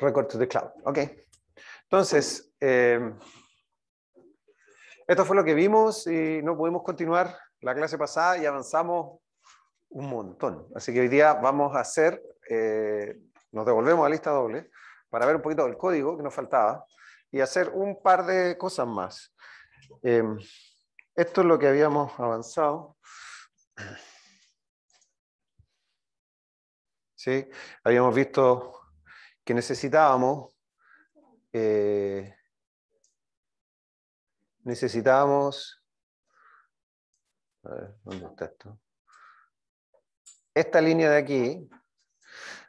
Record to the cloud. Ok. Entonces, eh, esto fue lo que vimos y no pudimos continuar la clase pasada y avanzamos un montón. Así que hoy día vamos a hacer, eh, nos devolvemos a lista doble para ver un poquito del código que nos faltaba y hacer un par de cosas más. Eh, esto es lo que habíamos avanzado. Sí, habíamos visto necesitábamos, eh, necesitábamos, ¿dónde está esto? Esta línea de aquí,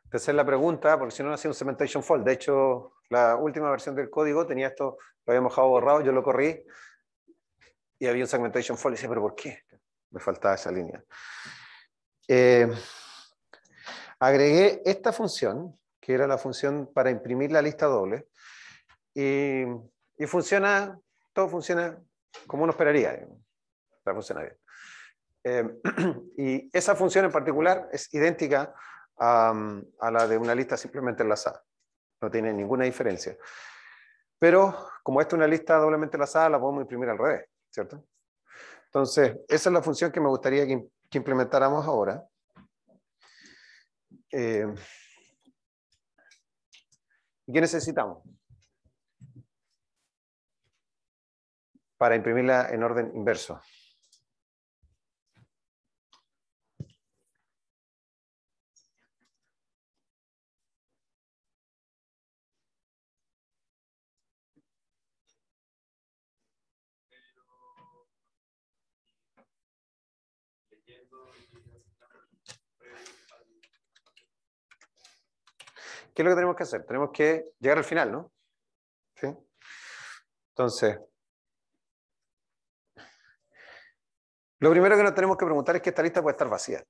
de hacer la pregunta, porque si no, no hacía un segmentation fault. De hecho, la última versión del código tenía esto, lo había mojado, borrado, yo lo corrí, y había un segmentation fault, y decía, pero ¿por qué? Me faltaba esa línea. Eh, agregué esta función, que era la función para imprimir la lista doble. Y, y funciona, todo funciona como uno esperaría. Está funciona bien. Eh, y esa función en particular es idéntica mm, a, la de una lista simplemente enlazada. No tiene ninguna diferencia. Pero como esta es una lista doblemente enlazada, la podemos imprimir al revés, ¿cierto? Entonces, esa es la función que me gustaría que, implementáramos ahora. Eh, qué necesitamos? Para imprimirla en orden inverso. ¿Qué es lo que tenemos que hacer? Tenemos que llegar al final, ¿no? ¿Sí? Entonces, lo primero que nos tenemos que preguntar es que esta lista puede estar vacía,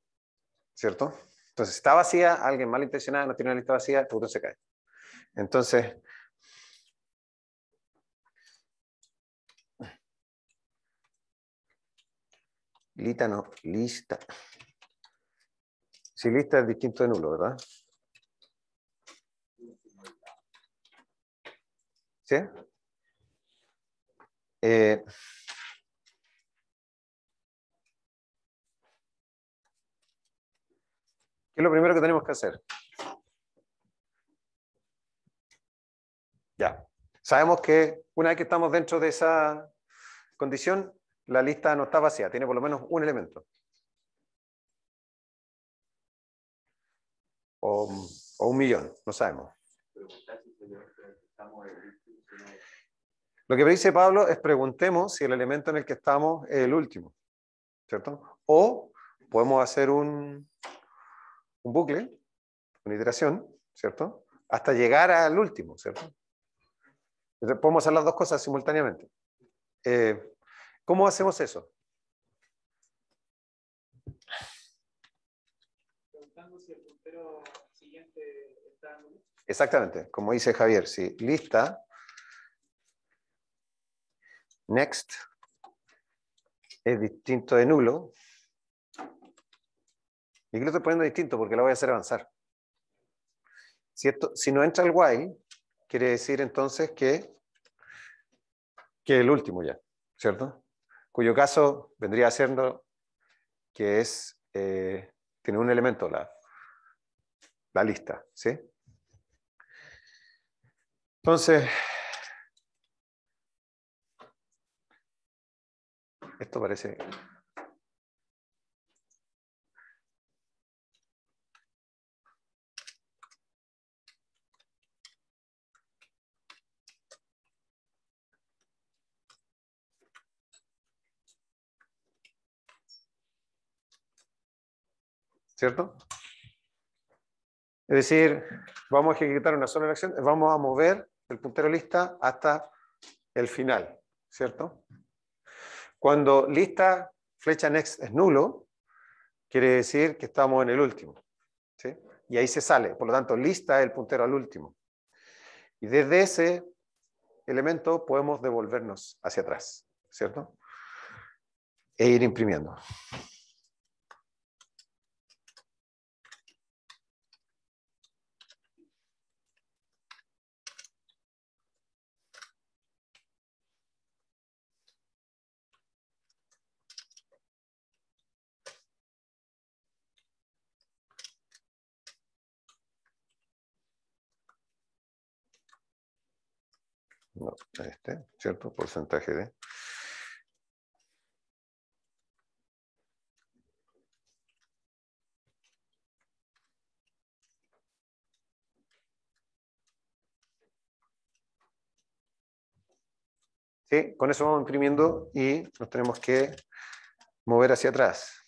¿cierto? Entonces, si está vacía, alguien malintencionado no tiene una lista vacía, el se cae. Entonces, lista no, lista. Si lista es distinto de nulo, ¿verdad? Eh, ¿Qué es lo primero que tenemos que hacer? Ya. Sabemos que una vez que estamos dentro de esa condición, la lista no está vacía, tiene por lo menos un elemento. O, un millón, no sabemos. Eh, estamos en lo que dice Pablo es preguntemos si el elemento en el que estamos es el último, ¿cierto? O podemos hacer un, un bucle, una iteración, ¿cierto? Hasta llegar al último, ¿cierto? Entonces podemos hacer las dos cosas simultáneamente. Eh, ¿Cómo hacemos eso? Exactamente, como dice Javier, si lista next es distinto de nulo. Y creo lo estoy poniendo distinto porque lo voy a hacer avanzar. Si, si no entra el while, quiere decir entonces que, que el último ya, ¿cierto? Cuyo caso vendría siendo que es, eh, tiene un elemento, la, la lista, ¿sí? Entonces, Esto parece... ¿Cierto? Es decir, vamos a ejecutar una sola acción, vamos a mover el puntero lista hasta el final, ¿cierto? Cuando lista flecha next es nulo, quiere decir que estamos en el último. Y ahí se sale. Por lo tanto, lista el puntero al último. Y desde ese elemento podemos devolvernos hacia atrás, ¿cierto? E ir imprimiendo. no, este, ¿cierto? Porcentaje de. ¿Sí? Con eso vamos imprimiendo y nos tenemos que mover hacia atrás.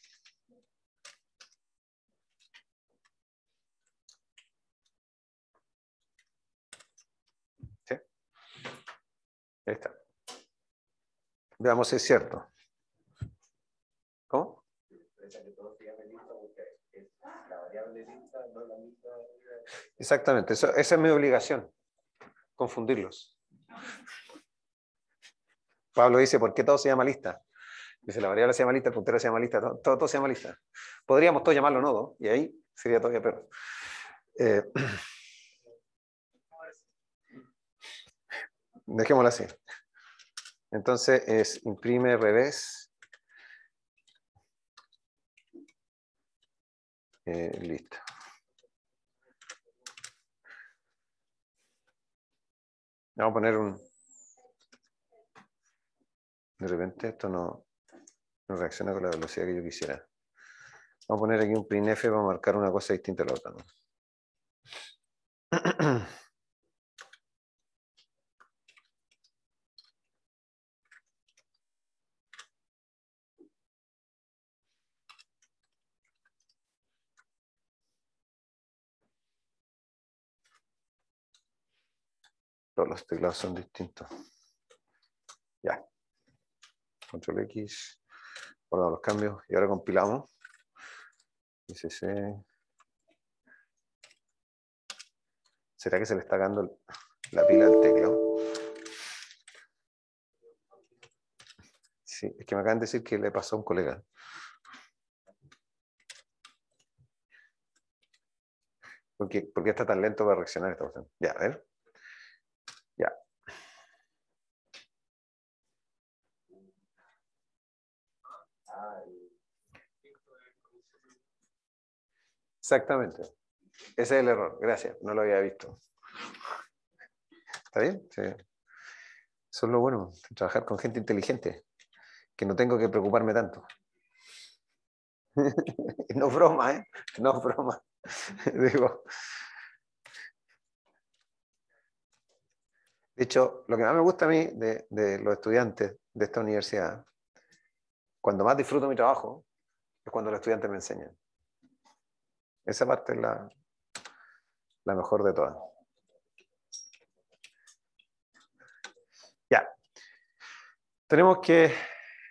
Ahí está. Veamos si es cierto. ¿Cómo? Exactamente, esa es mi obligación, confundirlos. Pablo dice, ¿por qué todo se llama lista? Dice, la variable se llama lista, el puntero se llama lista, todo, se llama lista. Podríamos todos llamarlo nodo, y ahí sería todavía peor. Eh, dejémoslo así. Entonces es imprime revés. Eh, listo. Vamos a poner un... De repente esto no, reacciona con la velocidad que yo quisiera. Vamos a poner aquí un printf para marcar una cosa distinta a la otra. Todos los teclados son distintos. Ya. Control X. Guardamos los cambios. Y ahora compilamos. ¿Será que se le está dando la pila al teclado? Sí, es que me acaban de decir que le pasó a un colega. ¿Por qué, está tan lento para reaccionar esta cuestión? Ya, a ver. Exactamente. Ese es el error. Gracias. No lo había visto. ¿Está bien? Sí. Eso es lo bueno, trabajar con gente inteligente, que no tengo que preocuparme tanto. no broma, ¿eh? No broma. Digo. De hecho, lo que más me gusta a mí de, de los estudiantes de esta universidad, cuando más disfruto mi trabajo, es cuando los estudiantes me enseñan. Esa parte es la, mejor de todas. Ya. Tenemos que,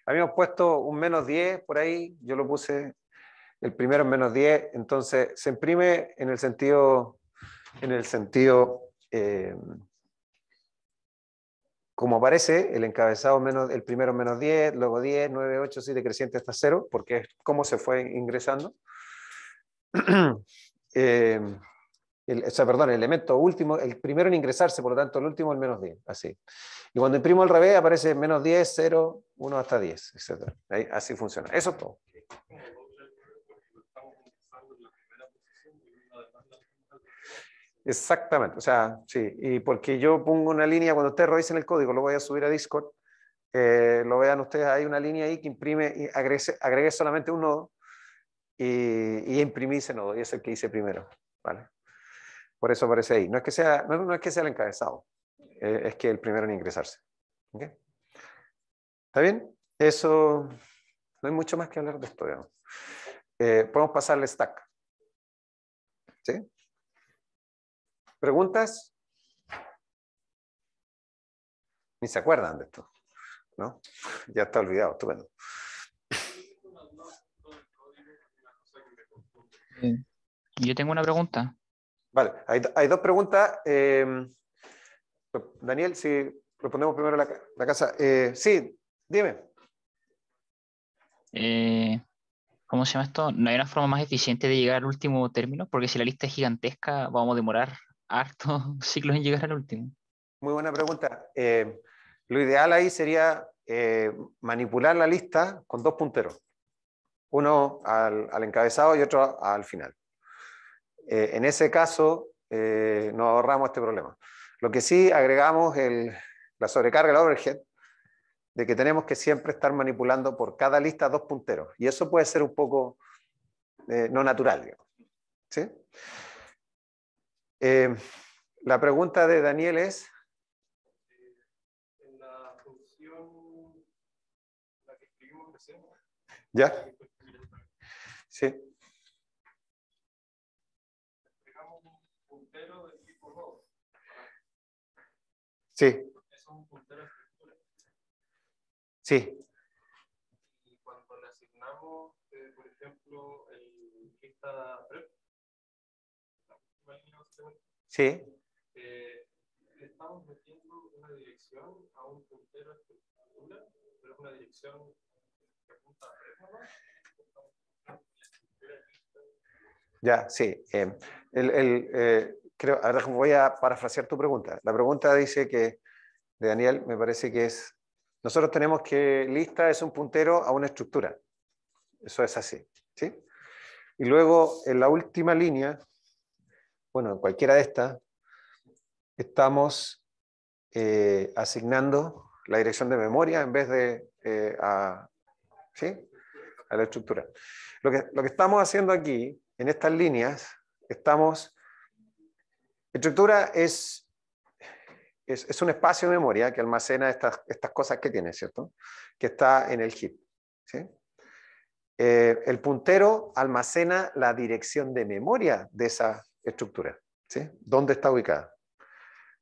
habíamos puesto un menos 10 por ahí, yo lo puse el primero en menos 10, entonces se imprime en el sentido, en el sentido, eh, como aparece, el encabezado menos, el primero menos 10, luego 10, 9, 8, 7 decreciente hasta 0, porque es como se fue ingresando. Em, el, perdón, el elemento último, el primero en ingresarse, por lo tanto el último el menos 10, así. Y cuando imprimo al revés aparece menos 10, 0, 1 hasta 10, etc. Ahí, así funciona. Eso es todo. Exactamente, o sea, sí, y porque yo pongo una línea, cuando ustedes revisen el código, lo voy a subir a Discord, eh, lo vean ustedes, hay una línea ahí que imprime y agregue, agregue solamente un nodo, y, imprimirse no y es el que hice primero, ¿vale? Por eso aparece ahí. No es que sea, no, es que sea el encabezado, eh, es que el primero en ingresarse. ¿Está bien? Eso, no hay mucho más que hablar de esto, digamos. Eh, podemos pasar al stack. ¿Sí? ¿Preguntas? Ni se acuerdan de esto, ¿no? Ya está olvidado, bueno Yo tengo una pregunta. Vale, hay, dos preguntas. Eh, Daniel, si respondemos primero la, la casa. Eh, sí, dime. Eh, ¿Cómo se llama esto? ¿No hay una forma más eficiente de llegar al último término? Porque si la lista es gigantesca, vamos a demorar hartos ciclos en llegar al último. Muy buena pregunta. lo ideal ahí sería manipular la lista con dos punteros uno al, encabezado y otro al final. Eh, en ese caso, eh, nos ahorramos este problema. Lo que sí agregamos la sobrecarga, la overhead, de que tenemos que siempre estar manipulando por cada lista dos punteros. Y eso puede ser un poco eh, no natural. ¿Sí? la pregunta de Daniel es... En la función la que escribimos recién, ¿Ya? es un puntero estructura? Sí. Y cuando le asignamos, eh, por ejemplo, el a PREP, sí. Eh, estamos metiendo una dirección a un puntero a estructura, pero es una dirección que apunta a PREP, ¿no? Ya, sí. Eh, el, el eh, creo, voy a parafrasear tu pregunta. La pregunta dice que, de Daniel, me parece que es, nosotros tenemos que lista es un puntero a una estructura. Eso es así. ¿sí? Y luego, en la última línea, bueno, en cualquiera de estas, estamos eh, asignando la dirección de memoria en vez de eh, a, ¿sí? a la estructura. Lo que, lo que estamos haciendo aquí, en estas líneas, estamos Estructura es, es, un espacio de memoria que almacena estas, cosas que tiene, ¿cierto? Que está en el heap. Eh, el puntero almacena la dirección de memoria de esa estructura, ¿sí? ¿Dónde está ubicada?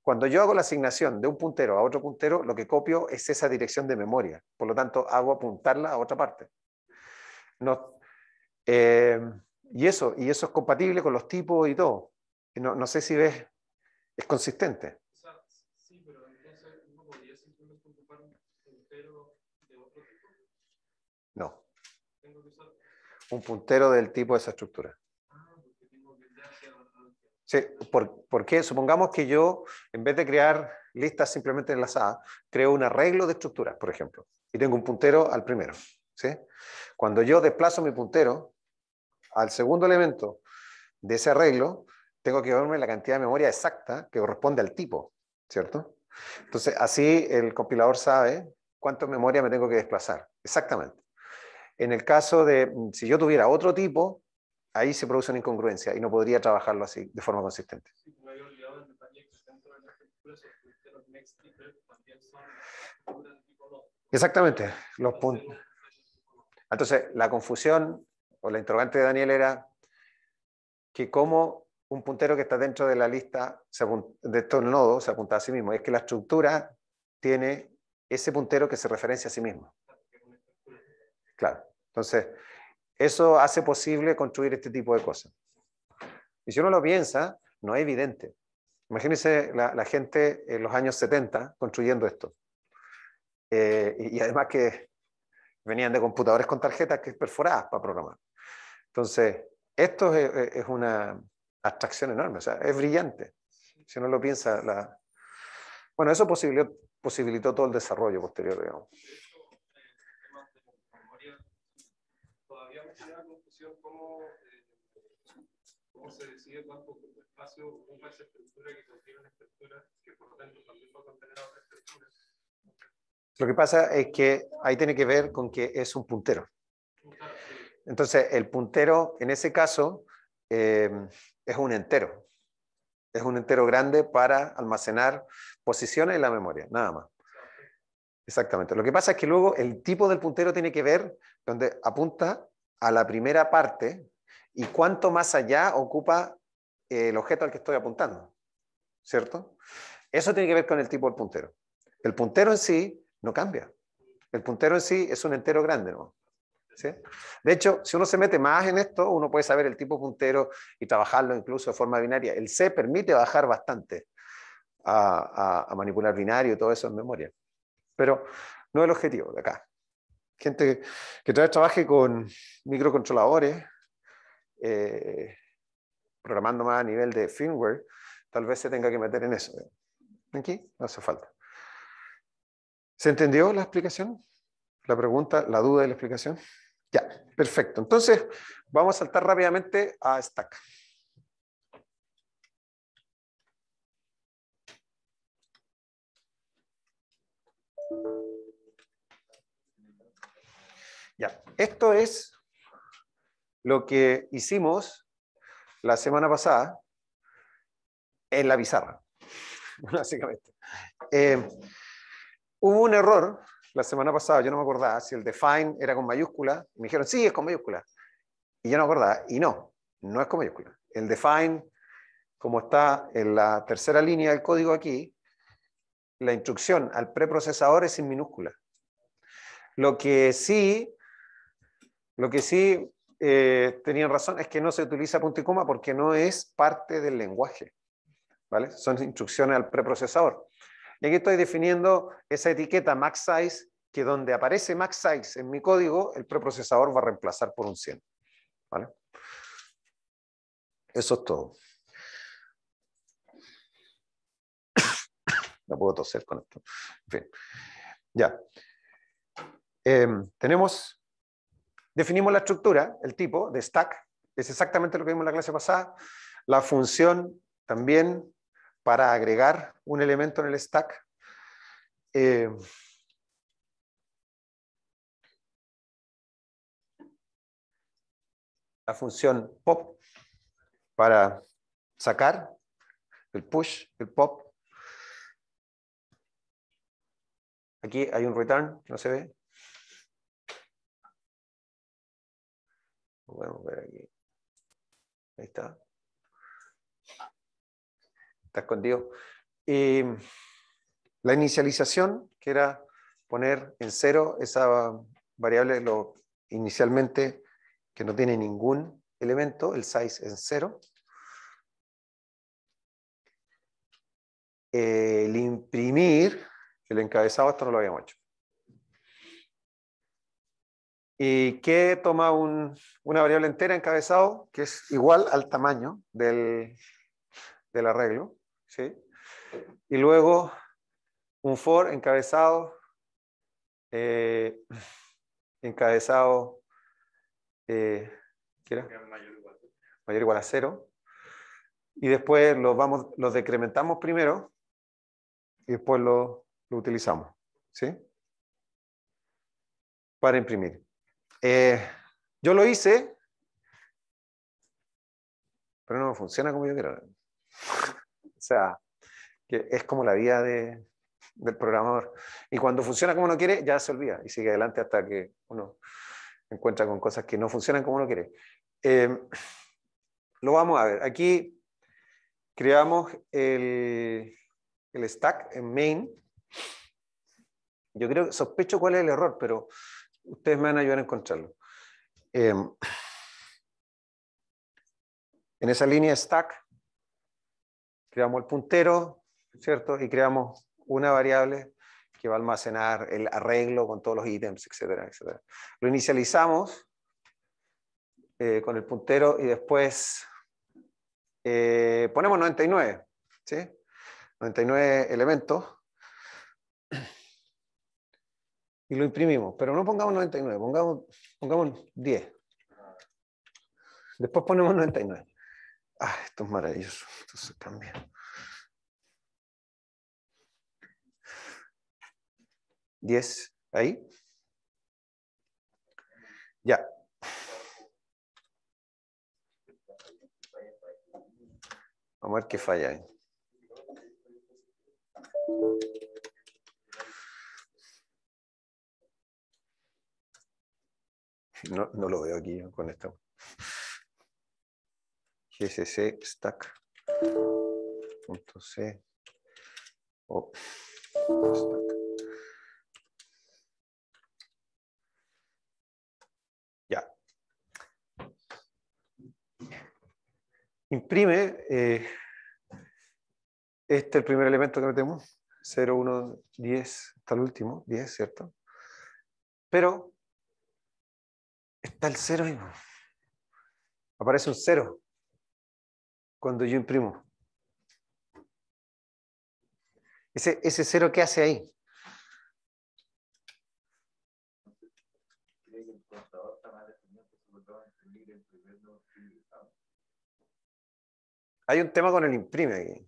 Cuando yo hago la asignación de un puntero a otro puntero, lo que copio es esa dirección de memoria. Por lo tanto, hago apuntarla a otra parte. Eh, y, eso, y eso es compatible con los tipos y todo. No, sé si ves, es consistente. No. Tengo que Un puntero del tipo de esa estructura. Ah, porque Sí, ¿por, Supongamos que yo, en vez de crear listas simplemente enlazadas, creo un arreglo de estructuras, por ejemplo, y tengo un puntero al primero. ¿sí? Cuando yo desplazo mi puntero al segundo elemento de ese arreglo, tengo que verme la cantidad de memoria exacta que corresponde al tipo, ¿cierto? Entonces, así el compilador sabe cuánto memoria me tengo que desplazar, exactamente. En el caso de, mm, si yo tuviera otro tipo, ahí se produce una incongruencia y no podría trabajarlo así, de forma consistente. Pues, exactamente, los puntos. Entonces, la confusión o la interrogante de Daniel era que cómo un puntero que está dentro de la lista de estos nodos se apunta a sí mismo. Es que la estructura tiene ese puntero que se referencia a sí mismo. Claro. Entonces, eso hace posible construir este tipo de cosas. Y si uno lo piensa, no es evidente. Imagínense la, gente en los años 70 construyendo esto. Eh, y, además que venían de computadores con tarjetas que perforadas para programar. Entonces, esto es una, abstracción enorme, o sea, es brillante. Si uno lo piensa, la... bueno, eso posibilitó, posibilitó todo el desarrollo posterior, digamos. Cómo, eh, cómo, se decide un espacio ocupa esa estructura que contiene una estructura que por tanto también va a contener a otra estructura. Lo que pasa es que ahí tiene que ver con que es un puntero. Entonces, el puntero, en ese caso, eh, es un entero. Es un entero grande para almacenar posiciones en la memoria, nada más. Exactamente. Lo que pasa es que luego el tipo del puntero tiene que ver donde apunta a la primera parte y cuánto más allá ocupa eh, el objeto al que estoy apuntando. ¿Cierto? Eso tiene que ver con el tipo del puntero. El puntero en sí no cambia. El puntero en sí es un entero grande, ¿no? De hecho, si uno se mete más en esto, uno puede saber el tipo puntero y trabajarlo incluso de forma binaria. El C permite bajar bastante a, manipular binario y todo eso en memoria. Pero no es el objetivo de acá. Gente que, trabaje con microcontroladores, eh, programando más a nivel de firmware, tal vez se tenga que meter en eso. Aquí no hace falta. ¿Se entendió la explicación? ¿La pregunta, la duda de la explicación? Ya, perfecto. Entonces, vamos a saltar rápidamente a Stack. Ya, esto es lo que hicimos la semana pasada en la bizarra. básicamente. Eh, hubo un error la semana pasada, yo no me acordaba si el define era con mayúscula, me dijeron, sí, es con mayúscula. Y yo no me acordaba, y no, no es con mayúscula. El define, como está en la tercera línea del código aquí, la instrucción al preprocesador es sin minúscula. Lo que sí, lo que sí eh, tenían razón es que no se utiliza punto y coma porque no es parte del lenguaje. ¿vale? Son instrucciones al preprocesador. Y aquí estoy definiendo esa etiqueta max size, que donde aparece max size en mi código, el preprocesador va a reemplazar por un 100. ¿Vale? Eso es todo. No puedo toser con esto. En fin. Ya. Em, tenemos, definimos la estructura, el tipo de stack, es exactamente lo que vimos en la clase pasada. La función también para agregar un elemento en el stack. Eh, la función pop para sacar el push, el pop. Aquí hay un return, no se ve. Vamos a ver aquí. Ahí está está escondido. Y la inicialización, que era poner en cero esa variable lo, inicialmente que no tiene ningún elemento, el size en cero. El imprimir, el encabezado, esto no lo habíamos hecho. ¿Y que toma una variable entera encabezado? Que es igual al tamaño del arreglo. ¿sí? Y luego un for encabezado, eh, encabezado, eh, Mayor, igual. igual a cero. Y después los, vamos, decrementamos primero y después lo, utilizamos, ¿sí? Para imprimir. Eh, yo lo hice, pero no funciona como yo quiero sea, que es como la vida del programador. Y cuando funciona como uno quiere, ya se olvida y sigue adelante hasta que uno encuentra con cosas que no funcionan como uno quiere. Em, lo vamos a ver. Aquí creamos el, stack en main. Yo creo, sospecho cuál es el error, pero ustedes me van a ayudar a encontrarlo. Em, en esa línea stack creamos el puntero, ¿cierto? Y creamos una variable que va a almacenar el arreglo con todos los ítems, etcétera, etcétera. Lo inicializamos eh, con el puntero y después eh, ponemos 99, ¿sí? 99 elementos y lo imprimimos, pero no pongamos 99, pongamos, pongamos 10. Después ponemos 99. Ah, esto es maravilloso. Esto se cambia. Diez. Ahí. Ya. Vamos a ver qué falla ahí. No, no lo veo aquí con esta gcc stack.c o stack. Ya. Imprime eh, este el primer elemento que metemos, 0, 1, 10, hasta el último, 10, ¿cierto? Pero está el 0 mismo. Aparece un 0 cuando yo imprimo. Ese, cero qué hace ahí. Hay un tema con el imprime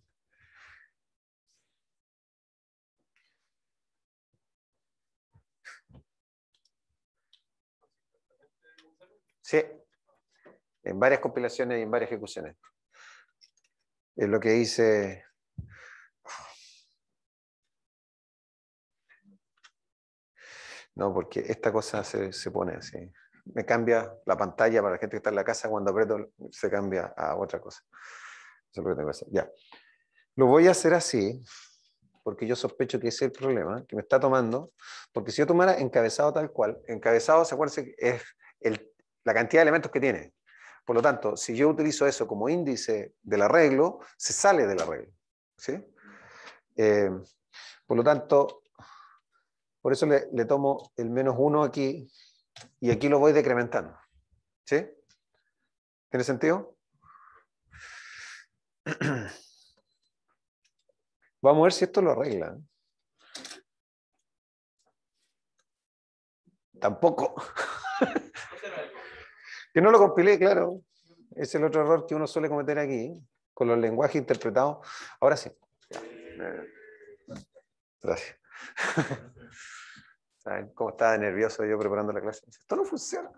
Sí, en varias compilaciones y en varias ejecuciones es lo que dice No, porque esta cosa se, pone así. Me cambia la pantalla para la gente que está en la casa, cuando aprieto se cambia a otra cosa. lo Ya. Lo voy a hacer así, porque yo sospecho que ese es el problema, que me está tomando, porque si yo tomara encabezado tal cual, encabezado, se que es la cantidad de elementos que tiene. Por lo tanto, si yo utilizo eso como índice del arreglo, se sale del arreglo. ¿sí? Eh, por lo tanto, por eso le, tomo el menos uno aquí y aquí lo voy decrementando. ¿Sí? ¿Tiene sentido? Vamos a ver si esto lo arregla. Tampoco. Que no lo compilé, claro. Es el otro error que uno suele cometer aquí, con los lenguajes interpretados. Ahora sí. Eh, gracias. ¿Saben cómo estaba nervioso yo preparando la clase? Esto no funciona.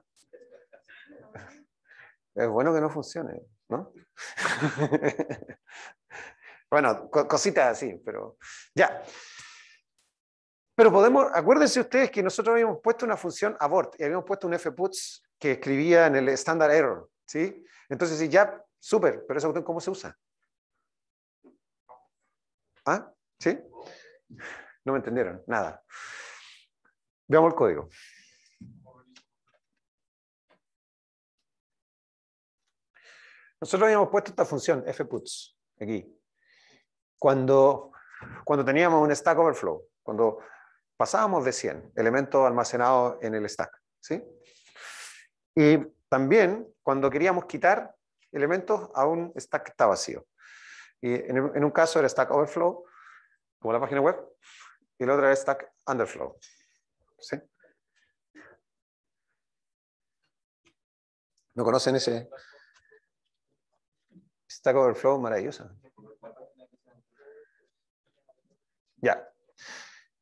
Es bueno que no funcione, ¿no? bueno, cositas así, pero ya. Pero podemos, acuérdense ustedes que nosotros habíamos puesto una función abort y habíamos puesto un fputs que escribía en el standard error, ¿sí? Entonces, sí, ya, súper, pero eso cuestión, ¿cómo se usa? ¿Ah? ¿Sí? No me entendieron, nada. Veamos el código. Nosotros habíamos puesto esta función, fputs, aquí. Cuando, cuando teníamos un stack overflow, cuando pasábamos de 100 elementos almacenados en el stack, ¿sí? Y también cuando queríamos quitar elementos a un stack que está vacío. Y en, un caso era Stack Overflow, como la página web, y el otro era Stack Underflow. ¿Sí? ¿No conocen ese? Stack Overflow, maravillosa. Ya.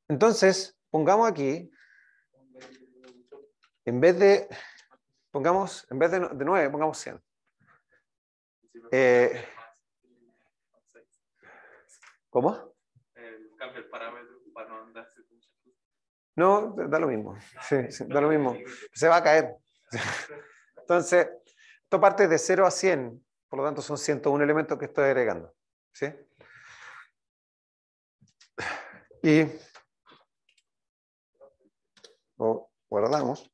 Entonces, pongamos aquí, en vez de pongamos, en vez de, de 9, pongamos 100. Eh, ¿Cómo? Cambia el parámetro para no andarse No, da lo mismo. Sí, da lo mismo. Se va a caer. Entonces, esto parte de 0 a 100, por lo tanto son 101 elementos que estoy agregando. ¿Sí? Y guardamos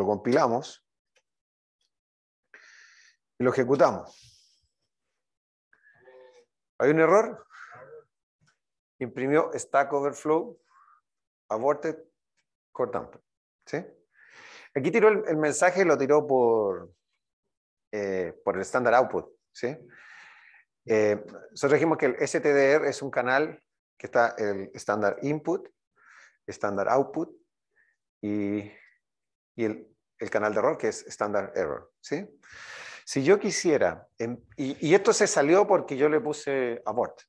lo compilamos y lo ejecutamos. ¿Hay un error? Imprimió Stack Overflow, aborted, cortamos. ¿Sí? Aquí tiró el, mensaje, lo tiró por, eh, por el standard output. ¿sí? Eh, nosotros dijimos que el STDR es un canal que está el standard input, standard output y, y el el canal de error, que es standard error. ¿sí? Si yo quisiera, em, y, esto se salió porque yo le puse abort,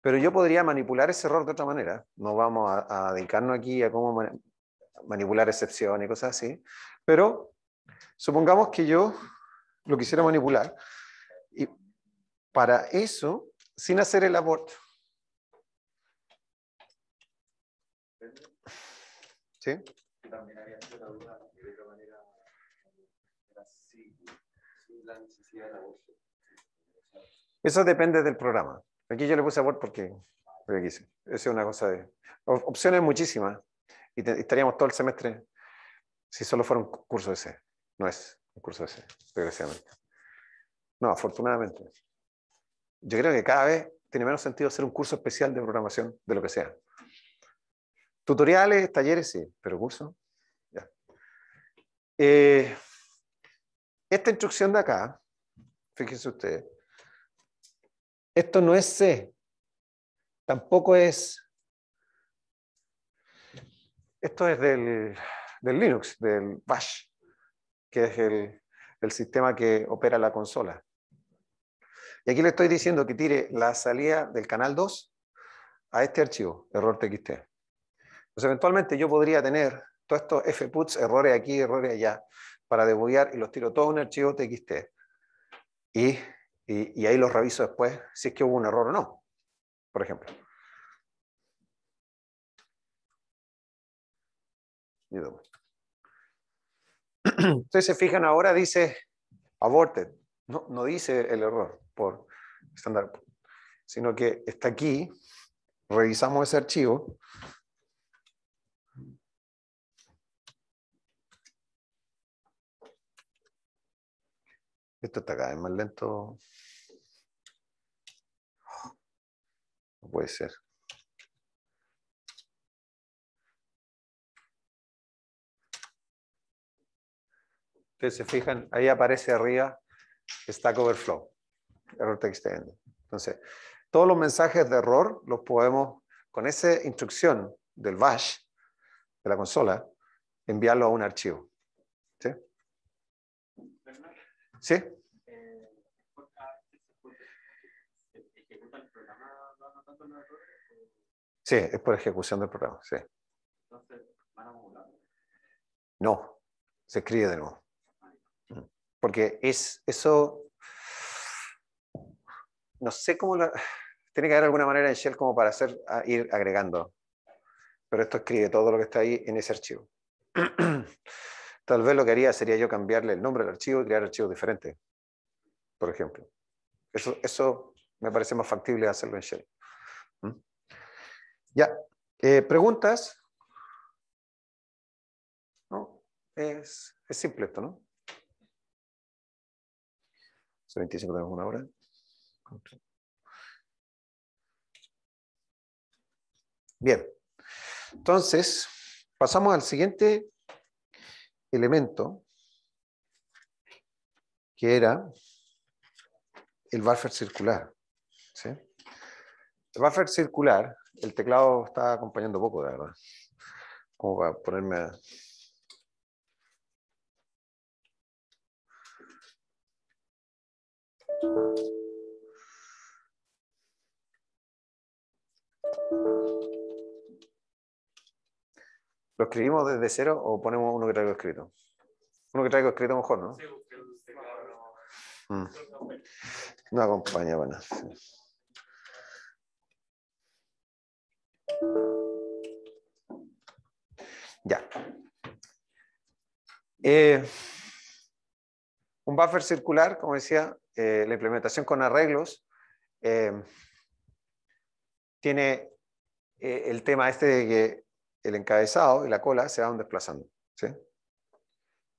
pero yo podría manipular ese error de otra manera. No vamos a, dedicarnos aquí a cómo manipular excepciones y cosas así, pero supongamos que yo lo quisiera manipular. Y para eso, sin hacer el abort, ¿sí? Eso depende del programa. Aquí yo le puse a porque, porque Esa es una cosa de... Opciones muchísimas. Y, estaríamos todo el semestre si solo fuera un curso de ese. No es un curso ese, desgraciadamente. No, afortunadamente. Yo creo que cada vez tiene menos sentido hacer un curso especial de programación de lo que sea. Tutoriales, talleres, sí, pero curso. Eh, esta instrucción de acá, fíjense usted, esto no es C, tampoco es, esto es del, Linux, del Bash, que es el, el sistema que opera la consola. Y aquí le estoy diciendo que tire la salida del canal 2 a este archivo, error txt. Entonces, eventualmente yo podría tener todos estos fputs, errores aquí, errores allá, para debuggear y los tiro todo en un archivo txt. Y, y, ahí los reviso después si es que hubo un error o no, por ejemplo. Entonces se fijan ahora, dice aborted. No, no dice el error por estándar, sino que está aquí, revisamos ese archivo Esto está cada vez más lento. No puede ser. Ustedes se fijan, ahí aparece arriba Stack Overflow, error text end. Entonces, todos los mensajes de error los podemos, con esa instrucción del bash, de la consola, enviarlo a un archivo. ¿Sí? Sí, es por ejecución del programa, sí. No, se escribe de nuevo. Mm. Porque es eso, no sé cómo Tiene que haber alguna manera en Shell como para hacer, ir agregando. Pero esto escribe todo lo que está ahí en ese archivo. Tal vez lo que haría sería yo cambiarle el nombre del archivo y crear archivos diferentes, por ejemplo. Eso, me parece más factible hacerlo en Shell. ¿Mm? Ya, eh, ¿preguntas? No, es, simple esto, ¿no? 25 tenemos una hora. Bien, entonces pasamos al siguiente elemento que era el buffer circular. El buffer circular, el teclado está acompañando poco, la verdad. Como para ponerme a... ¿Lo escribimos desde cero o ponemos uno que traigo escrito? Uno que traigo escrito mejor, ¿no? Mm. No acompaña, bueno. Ya. Eh, un buffer circular, como decía, eh, la implementación con arreglos eh, tiene el tema este de que el encabezado y la cola se van desplazando.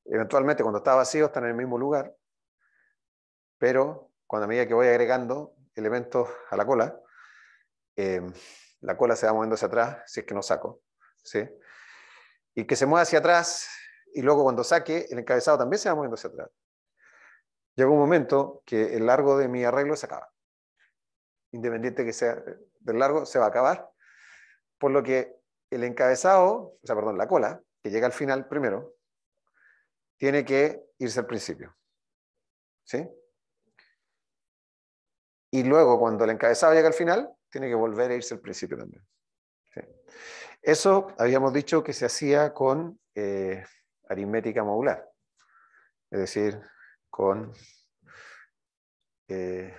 Eventualmente, cuando está vacío, están en el mismo lugar, pero cuando a medida que voy agregando elementos a la cola, em, la cola se va moviendo hacia atrás si es que no saco. Y que se mueva hacia atrás y luego cuando saque, el encabezado también se va moviendo hacia atrás. Llega un momento que el largo de mi arreglo se acaba. Independiente que sea eh, del largo, se va a acabar. Por lo que el encabezado, o sea, perdón, la cola, que llega al final primero, tiene que irse al principio. ¿Sí? Y luego, cuando el encabezado llega al final, tiene que volver a irse al principio también. Eso habíamos dicho que se hacía con eh, aritmética modular, es decir, con eh,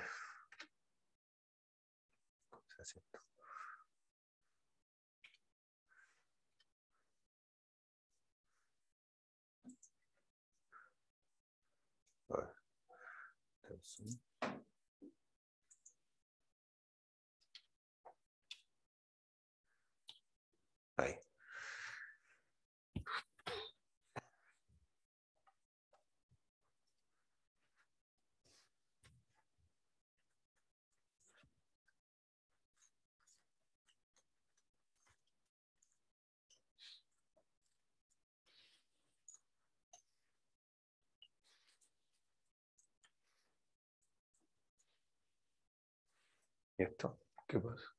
¿Y esto? ¿Qué pasa?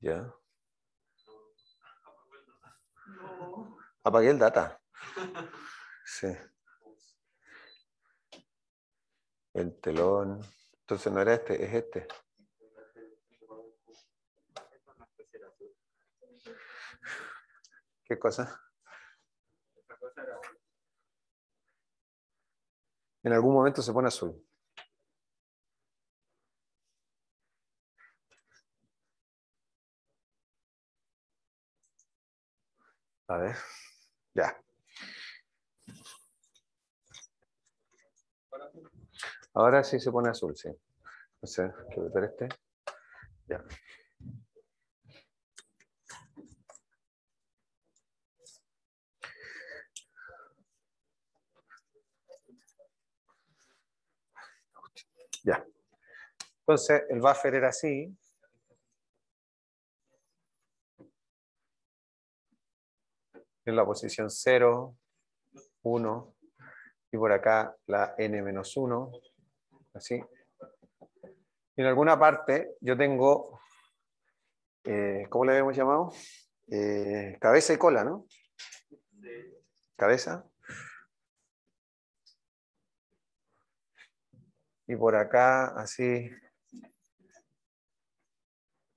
¿Ya? Apagué el data. Sí. El telón. Entonces no era este, es este. ¿Qué cosa? en algún momento se pone azul. A ver, ya. Ahora sí se pone azul, sí. No sé, quiero ver este? Ya. Entonces, el buffer era así. En la posición 0, 1, y por acá la n-1, así. Y en alguna parte yo tengo, eh, ¿cómo le habíamos llamado? Eh, cabeza y cola, ¿no? Cabeza. Y por acá, así,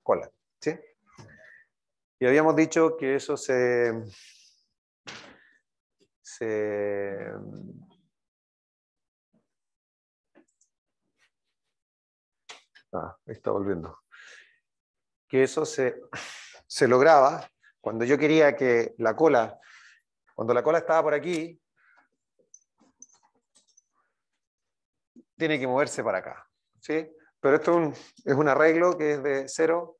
cola. ¿sí? Y habíamos dicho que eso se, se Ah, está volviendo. Que eso se, se, lograba cuando yo quería que la cola, cuando la cola estaba por aquí, tiene que moverse para acá. ¿sí? Pero esto es un arreglo que es de 0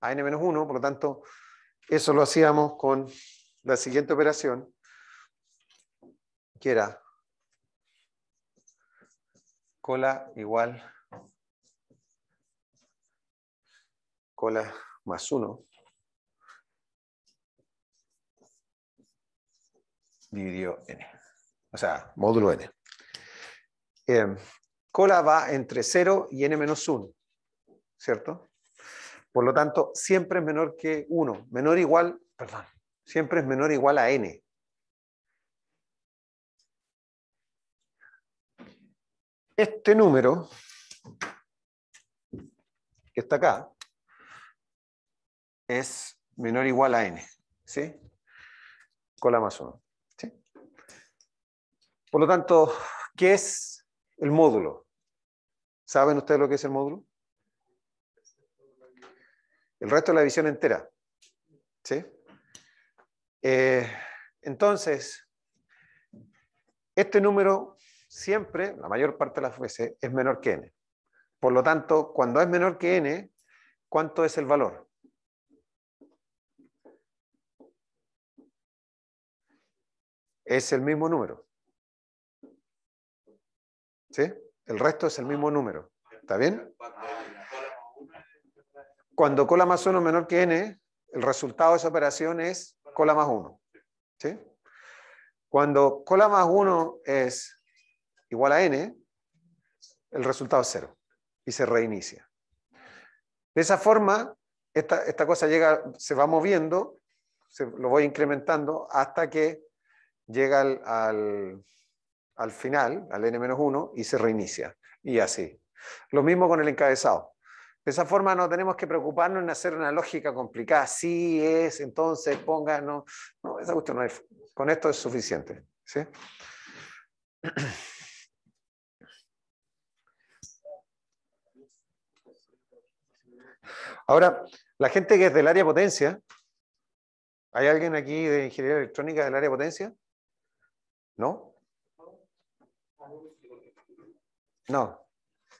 a n-1, por lo tanto, eso lo hacíamos con la siguiente operación, que era cola igual cola más 1 dividido n, o sea, módulo n. Eh, cola va entre 0 y n-1, ¿cierto? Por lo tanto, siempre es menor que 1, menor igual, perdón, siempre es menor igual a n. Este número, que está acá, es menor o igual a n, ¿sí? Cola más 1. ¿sí? Por lo tanto, ¿qué es el módulo? ¿Saben ustedes lo que es el módulo? El resto de la división entera. ¿Sí? Eh, entonces, este número siempre, la mayor parte de las veces, es menor que n. Por lo tanto, cuando es menor que n, ¿cuánto es el valor? Es el mismo número. ¿Sí? El resto es el mismo número. ¿Está bien? Cuando cola más 1 menor que n, el resultado de esa operación es cola más 1. ¿Sí? Cuando cola más 1 es igual a n, el resultado es 0 y se reinicia. De esa forma, esta, cosa llega, se va moviendo, se, lo voy incrementando hasta que llega al al final, al n-1, y se reinicia. Y así. Lo mismo con el encabezado. De esa forma no tenemos que preocuparnos en hacer una lógica complicada. Sí es, entonces pónganos. No, esa cuestión no es. Con esto es suficiente. ¿sí? Ahora, la gente que es del área potencia, ¿hay alguien aquí de ingeniería electrónica del área potencia? ¿No? No,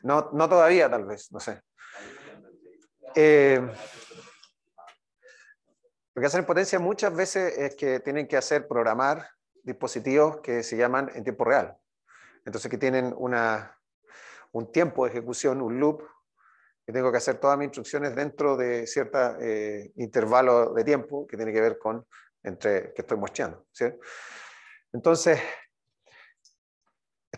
no, no todavía tal vez, no sé. Eh, lo que hacen en potencia muchas veces es que tienen que hacer programar dispositivos que se llaman en tiempo real. Entonces que tienen una, un tiempo de ejecución, un loop, que tengo que hacer todas mis instrucciones dentro de cierto eh, intervalo de tiempo que tiene que ver con entre que estoy muestreando. Entonces,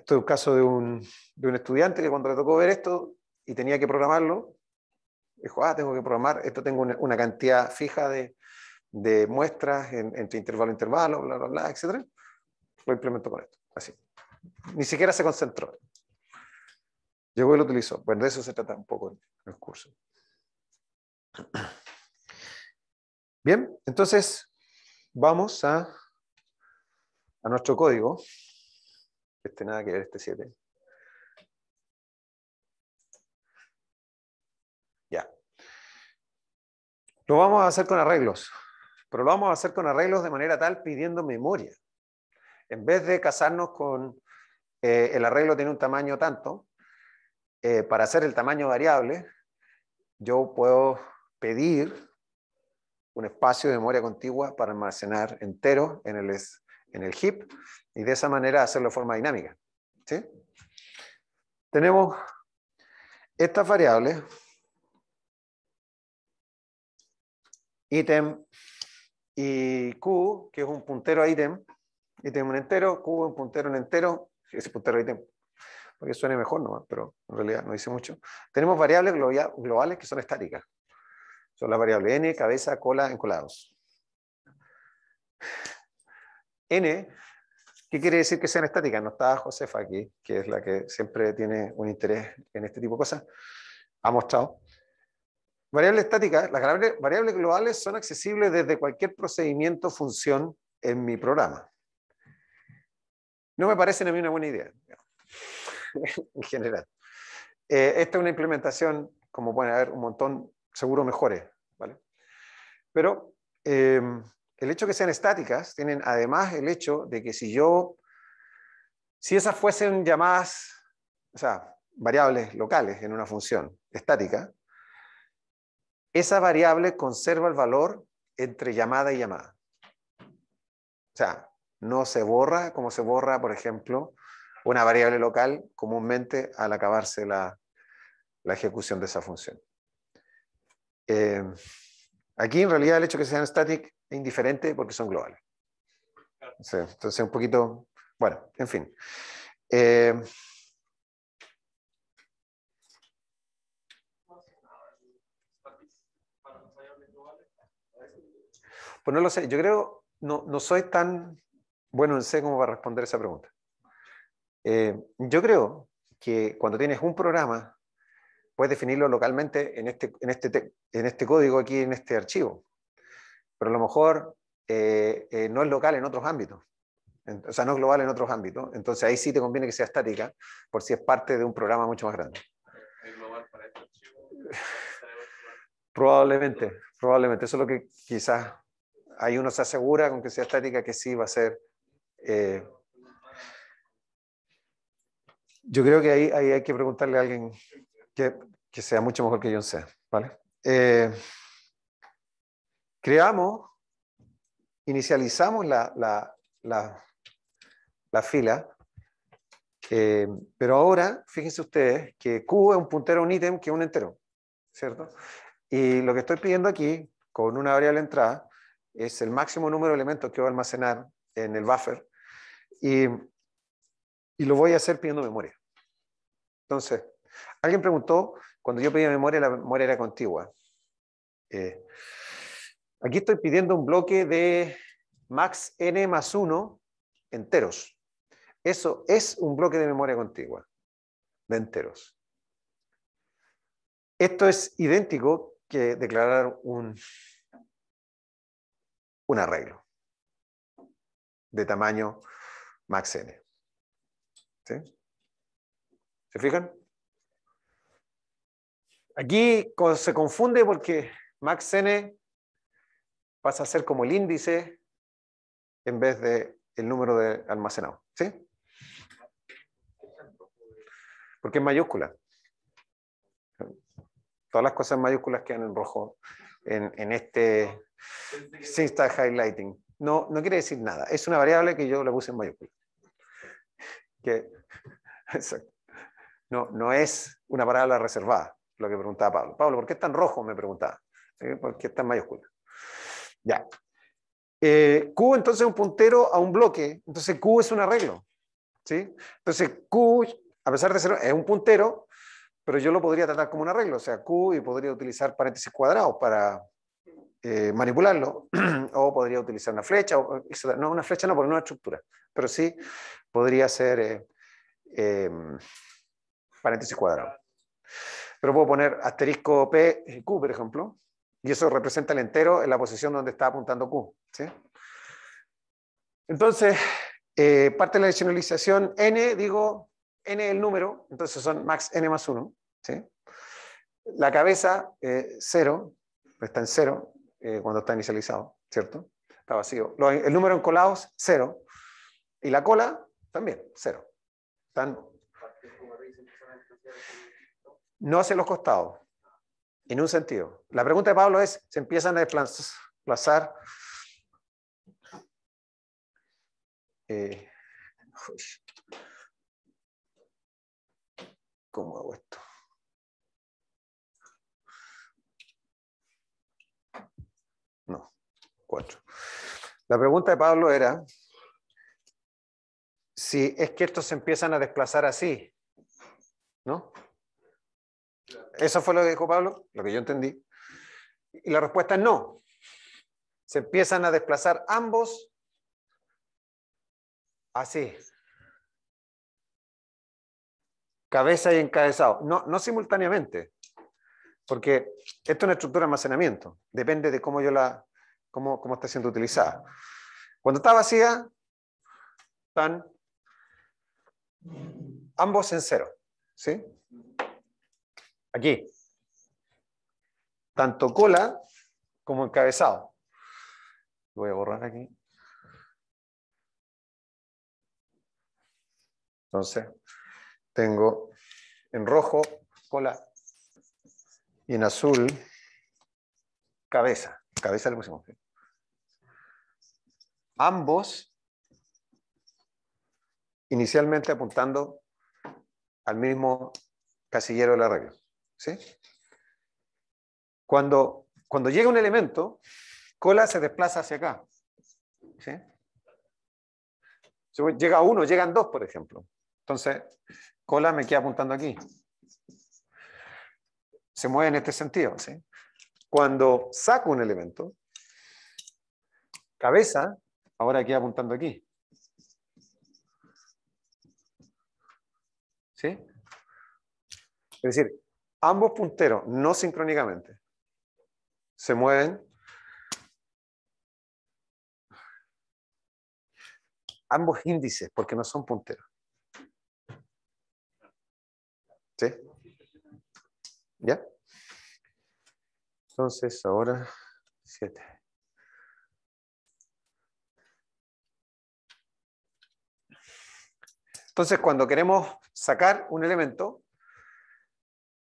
esto es un caso de un, estudiante que cuando le tocó ver esto y tenía que programarlo, dijo, ah, tengo que programar, esto tengo una, cantidad fija de, muestras entre intervalo a intervalo, bla, bla, bla, etc. Lo implementó con esto, así. Ni siquiera se concentró. Llegó y lo utilizó. Bueno, de eso se trata un poco en el curso. Bien, entonces vamos a, a nuestro código. Este nada que ver, este 7. Ya. Lo vamos a hacer con arreglos, pero lo vamos a hacer con arreglos de manera tal pidiendo memoria. En vez de casarnos con eh, el arreglo tiene un tamaño tanto, eh, para hacer el tamaño variable, yo puedo pedir un espacio de memoria contigua para almacenar entero en el, en el heap y de esa manera hacerlo de forma dinámica. Tenemos estas variables. Item y Q, que es un puntero a item Item un entero, Q un puntero un entero, ese puntero a item porque suene mejor pero en realidad no dice mucho. Tenemos variables globales que son estáticas. Son las variables N, cabeza, cola, encolados. N, ¿qué quiere decir que sean estáticas? No está Josefa aquí, que es la que siempre tiene un interés en este tipo de cosas, ha mostrado. Variables estáticas, las variables globales son accesibles desde cualquier procedimiento función en mi programa. No me parecen a mí una buena idea, en general. Eh, esta es una implementación, como pueden haber un montón, seguro mejores, ¿vale? Pero eh, el hecho de que sean estáticas, tienen además el hecho de que si yo, si esas fuesen llamadas, o sea, variables locales en una función estática, esa variable conserva el valor entre llamada y llamada. O sea, no se borra como se borra, por ejemplo, una variable local comúnmente al acabarse la, ejecución de esa función. Eh, aquí en realidad el hecho de que sean estáticas, indiferente porque son globales. entonces, un poquito, bueno, en fin. Eh, pues no lo sé, yo creo, no, soy tan bueno en sé cómo va a responder esa pregunta. Eh, yo creo que cuando tienes un programa, puedes definirlo localmente en este, en este, en este código aquí, en este archivo pero a lo mejor eh, eh, no es local en otros ámbitos. O sea, no es global en otros ámbitos. Entonces ahí sí te conviene que sea estática, por si es parte de un programa mucho más grande. global para probablemente, probablemente. Eso es lo que quizás hay uno se asegura con que sea estática que sí va a ser. Eh, yo creo que ahí, hay que preguntarle a alguien que, sea mucho mejor que yo sea, ¿vale? creamos, inicializamos la, fila, eh, pero ahora, fíjense ustedes, que Q es un puntero, un ítem, que es un entero, ¿cierto? Y lo que estoy pidiendo aquí, con una variable entrada, es el máximo número de elementos que voy a almacenar en el buffer, y, lo voy a hacer pidiendo memoria. Entonces, alguien preguntó, cuando yo pedía memoria, la memoria era contigua. Eh, Aquí estoy pidiendo un bloque de max n más 1 enteros. Eso es un bloque de memoria contigua de enteros. Esto es idéntico que declarar un, un arreglo de tamaño max n. ¿Sí? ¿Se fijan? Aquí se confunde porque max n vas a ser como el índice en vez de el número de almacenado. ¿Sí? Porque es mayúscula. Todas las cosas mayúsculas quedan en rojo en, este está Highlighting. No, no quiere decir nada. Es una variable que yo le puse en mayúscula. No, no es una palabra reservada, lo que preguntaba Pablo. Pablo, ¿por qué es tan rojo? Me preguntaba. Porque ¿Por qué es tan mayúscula? Ya. Eh, Q entonces es un puntero a un bloque, entonces Q es un arreglo. ¿sí? Entonces Q, a pesar de ser es un puntero, pero yo lo podría tratar como un arreglo, o sea, Q y podría utilizar paréntesis cuadrados para eh, manipularlo, o podría utilizar una flecha, o, no una flecha no, por una estructura, pero sí podría ser eh, em, paréntesis cuadrados Pero puedo poner asterisco P, Q, por ejemplo, y eso representa el entero en la posición donde está apuntando Q. Entonces, eh, parte de la adicionalización N, digo, N es el número, entonces son max N más 1. La cabeza, 0, eh, pues está en 0 eh, cuando está inicializado, ¿cierto? Está vacío. el número en colados, 0. Y la cola, también, 0. No hace los costados en un sentido. La pregunta de Pablo es, se empiezan a desplazar eh, ¿Cómo hago esto? No, cuatro. La pregunta de Pablo era si es que estos se empiezan a desplazar así, ¿no? Eso fue lo que dijo Pablo, lo que yo entendí. Y la respuesta es no. Se empiezan a desplazar ambos así. Cabeza y encabezado. No, simultáneamente, porque esto es una estructura de almacenamiento. Depende de cómo yo la, cómo, cómo está siendo utilizada. Cuando está vacía, están ambos en cero. ¿Sí? Aquí. Tanto cola como encabezado. Voy a borrar aquí. Entonces, tengo en rojo cola y en azul cabeza. Cabeza le pusimos. Ambos inicialmente apuntando al mismo casillero de la regla. ¿sí? Cuando, cuando llega un elemento, cola se desplaza hacia acá. ¿sí? llega uno, llegan dos, por ejemplo. Entonces, cola me queda apuntando aquí. Se mueve en este sentido. ¿sí? Cuando saco un elemento, cabeza, ahora queda apuntando aquí. ¿Sí? Es decir, ambos punteros, no sincrónicamente, se mueven. Ambos índices, porque no son punteros. ¿Sí? ¿Ya? Entonces, ahora Entonces, cuando queremos sacar un elemento,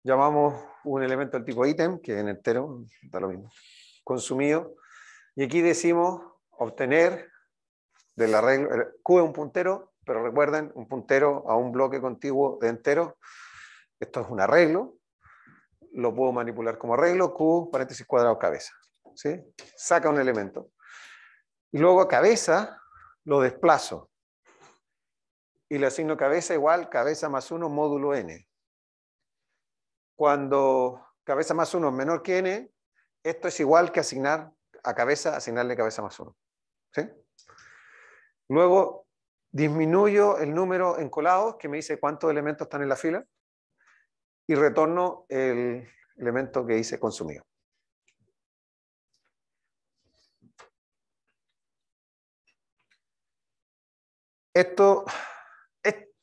llamamos un elemento del tipo ítem, que en entero da lo mismo, consumido. Y aquí decimos obtener del arreglo, Q es un puntero, pero recuerden, un puntero a un bloque contiguo de entero, esto es un arreglo, lo puedo manipular como arreglo, Q, paréntesis cuadrado, cabeza. ¿sí? Saca un elemento. Y luego a cabeza lo desplazo. Y le asigno cabeza igual cabeza más uno, módulo n cuando cabeza más uno es menor que n, esto es igual que asignar a cabeza, asignarle cabeza más uno. Luego disminuyo el número en colados, que me dice cuántos elementos están en la fila, y retorno el elemento que hice consumido. Esto,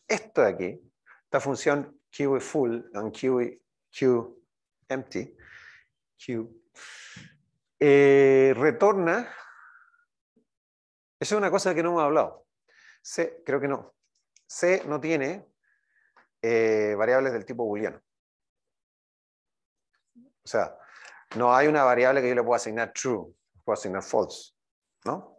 esto de aquí, esta función QE full and QE Q empty, Q, eh, retorna, eso es una cosa que no hemos hablado, C, creo que no, C no tiene eh, variables del tipo booleano. O sea, no hay una variable que yo le pueda asignar true, puedo asignar false, ¿no?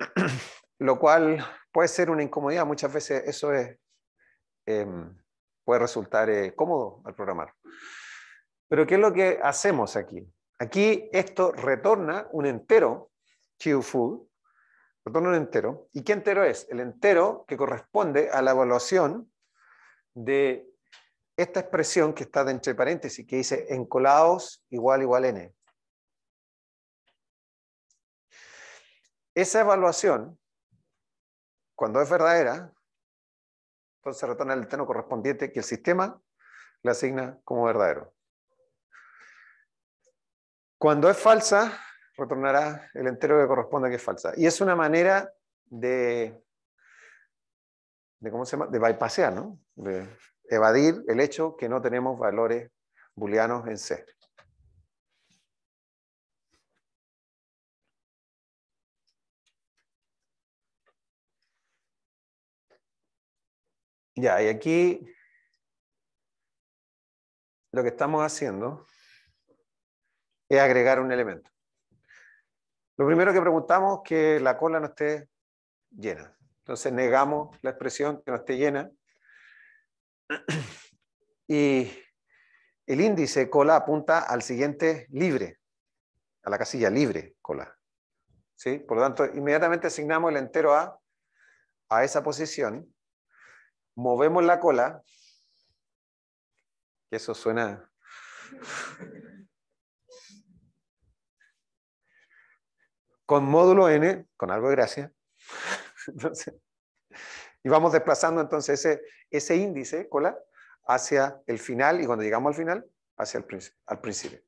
Lo cual puede ser una incomodidad, muchas veces eso es... Em, puede resultar eh, cómodo al programar. Pero ¿qué es lo que hacemos aquí? Aquí esto retorna un entero, QFood. retorna un entero. ¿Y qué entero es? El entero que corresponde a la evaluación de esta expresión que está entre paréntesis, que dice encolados igual igual n. Esa evaluación, cuando es verdadera, entonces retorna el entero correspondiente que el sistema le asigna como verdadero. Cuando es falsa, retornará el entero que corresponde que es falsa. Y es una manera de, de ¿cómo se llama? De bypassear, ¿no? De evadir el hecho que no tenemos valores booleanos en C. Ya, y aquí lo que estamos haciendo es agregar un elemento. Lo primero que preguntamos es que la cola no esté llena. Entonces negamos la expresión que no esté llena. Y el índice cola apunta al siguiente libre, a la casilla libre cola. ¿Sí? Por lo tanto, inmediatamente asignamos el entero A a esa posición movemos la cola, que eso suena... Con módulo n, con algo de gracia. y vamos desplazando entonces ese, índice, cola, hacia el final y cuando llegamos al final, hacia el al principio.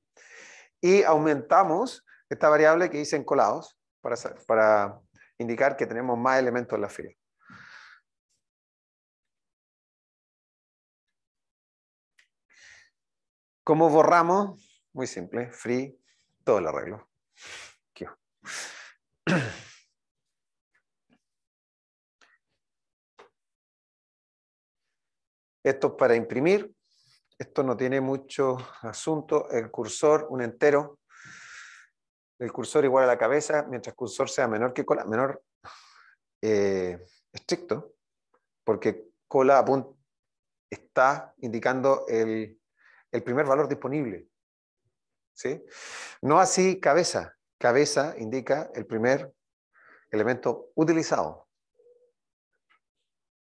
Y aumentamos esta variable que dicen colados para, para indicar que tenemos más elementos en la fila. ¿Cómo borramos? Muy simple, free, todo el arreglo. Esto es para imprimir. Esto no tiene mucho asunto. El cursor, un entero. El cursor igual a la cabeza, mientras el cursor sea menor que cola, menor eh, estricto, porque cola está indicando el el primer valor disponible. ¿Sí? No así cabeza. Cabeza indica el primer elemento utilizado.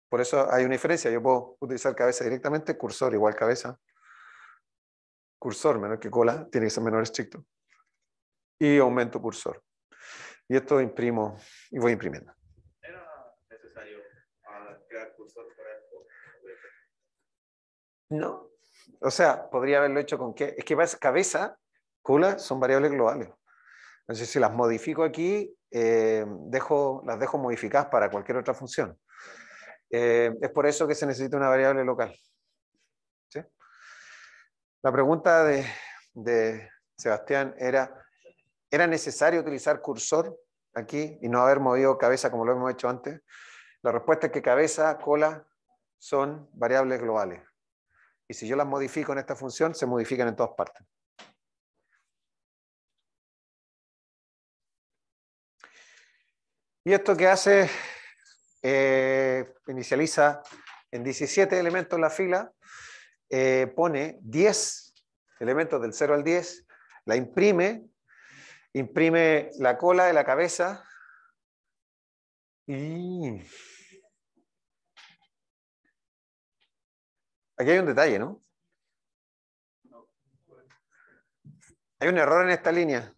Por eso hay una diferencia. Yo puedo utilizar cabeza directamente, cursor igual cabeza. Cursor menor que cola, tiene que ser menor estricto. Y aumento cursor. Y esto imprimo y voy imprimiendo. ¿Era necesario ah, crear cursor para No, o sea, podría haberlo hecho con qué. Es que cabeza, cola, son variables globales. Entonces, si las modifico aquí, eh, dejo, las dejo modificadas para cualquier otra función. Eh, es por eso que se necesita una variable local. ¿Sí? La pregunta de Sebastián era, ¿era necesario utilizar cursor aquí y no haber movido cabeza como lo hemos hecho antes? La respuesta es que cabeza, cola son variables globales. Y si yo las modifico en esta función, se modifican en todas partes. Y esto que hace, eh, inicializa en 17 elementos la fila, eh, pone 10 elementos del 0 al 10, la imprime, imprime la cola de la cabeza y Aquí hay un detalle, ¿no? Hay un error en esta línea.